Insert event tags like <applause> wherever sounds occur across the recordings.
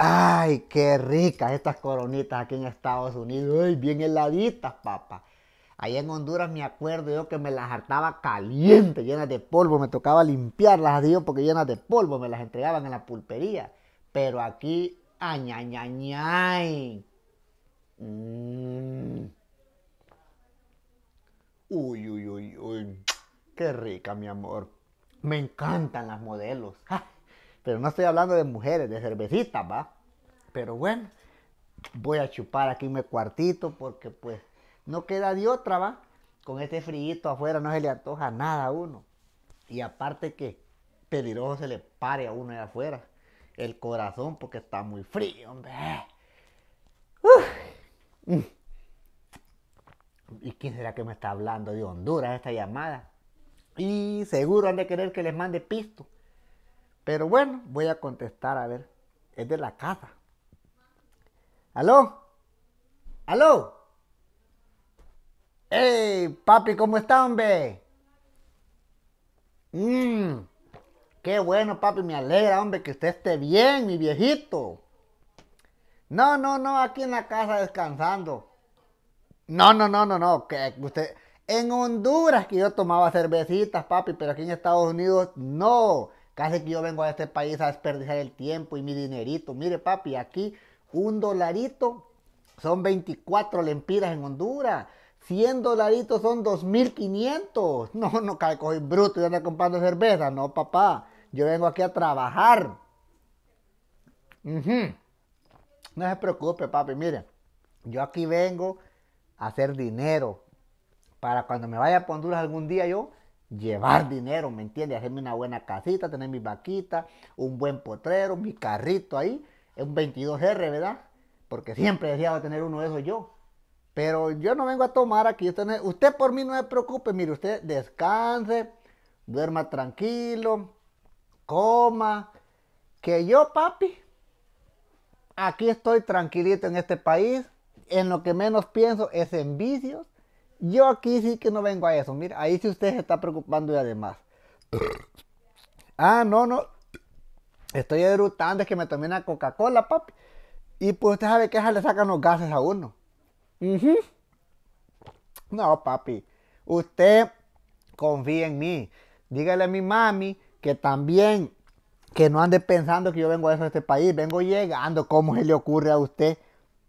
Ay, qué ricas estas coronitas aquí en Estados Unidos. Ay, bien heladitas, papá. Ahí en Honduras me acuerdo yo que me las hartaba caliente, llenas de polvo. Me tocaba limpiarlas a Dios porque llenas de polvo me las entregaban en la pulpería. Pero aquí, aña, mmm, Uy, uy, uy, uy. Qué rica, mi amor. Me encantan las modelos. Pero no estoy hablando de mujeres, de cervecitas, ¿va? Pero bueno, voy a chupar aquí mi cuartito porque pues no queda de otra, ¿va? Con este frío afuera no se le antoja nada a uno. Y aparte que peligroso se le pare a uno de afuera. El corazón porque está muy frío, hombre. Mm. ¿Y quién será que me está hablando de Honduras esta llamada? Y seguro han de querer que les mande pisto. Pero bueno, voy a contestar a ver. Es de la casa. ¿Aló? ¿Aló? ¡Ey, papi, ¿cómo está, hombre? Mm, qué bueno, papi, me alegra, hombre, que usted esté bien, mi viejito. No, no, no, aquí en la casa descansando. No, no, no, no, no, usted... En Honduras que yo tomaba cervecitas, papi, pero aquí en Estados Unidos no. Casi que yo vengo a este país a desperdiciar el tiempo y mi dinerito. Mire, papi, aquí un dolarito son 24 lempiras en Honduras. 100 dolaritos son 2.500. <laughs> No, no calco, el bruto y anda comprando cerveza. No, papá, yo vengo aquí a trabajar. No se preocupe, papi, mire, yo aquí vengo a hacer dinero para cuando me vaya a Honduras algún día yo llevar dinero, ¿me entiendes? Hacerme una buena casita, tener mi vaquita, un buen potrero, mi carrito ahí, Es un 22R, ¿verdad? Porque siempre deseaba tener uno de esos yo. Pero yo no vengo a tomar aquí. Usted, usted por mí no se preocupe. Mire, usted descanse, duerma tranquilo, coma. Que yo, papi, aquí estoy tranquilito en este país. En lo que menos pienso es en vicios yo aquí sí que no vengo a eso. Mira, ahí sí usted se está preocupando y además. Ah, no, no. Estoy erutando, es que me tomé una Coca-Cola, papi. Y pues usted sabe que le sacan los gases a uno. No, papi. Usted confía en mí. Dígale a mi mami que también, que no ande pensando que yo vengo a eso a este país. Vengo llegando. ¿Cómo se le ocurre a usted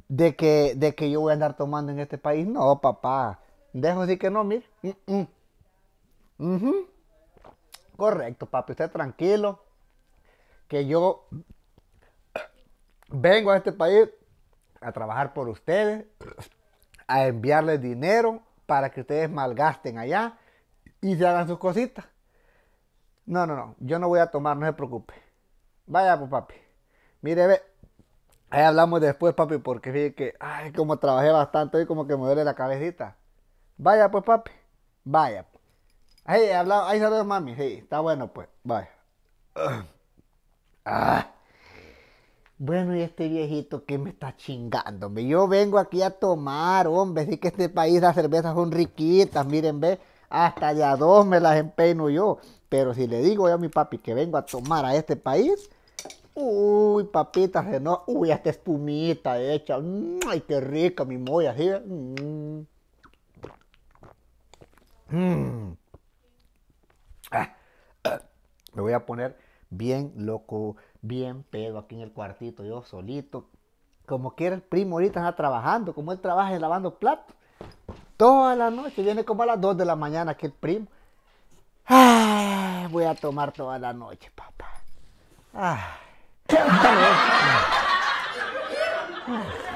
de que, de que yo voy a andar tomando en este país? No, papá. Dejo así que no, mire. Correcto, papi, usted tranquilo. Que yo vengo a este país a trabajar por ustedes, a enviarles dinero para que ustedes malgasten allá y se hagan sus cositas. No, no, no, yo no voy a tomar, no se preocupe. Vaya, pues, papi. Mire, ve. Ahí hablamos después, papi, porque fíjate que, ay, como trabajé bastante hoy, como que me duele la cabecita. Vaya pues, papi. Vaya. ahí saludos, mami. Sí, está bueno pues. Vaya. Ah. Ah. Bueno, y este viejito que me está chingando, Yo vengo aquí a tomar, hombre. Sí que este país las cervezas son riquitas, miren, ve. Hasta ya dos me las empeino yo. Pero si le digo yo a mi papi que vengo a tomar a este país, uy, papita, se no, uy, esta espumita hecha. Mm, ay, qué rica mi moya, ¿sí? Mm. Ah, ah. Me voy a poner bien loco, bien pedo aquí en el cuartito, yo solito. Como quiera, el primo ahorita está trabajando, como él trabaja lavando platos. Toda la noche, viene como a las 2 de la mañana aquí el primo. voy a tomar toda la noche, papá. <laughs>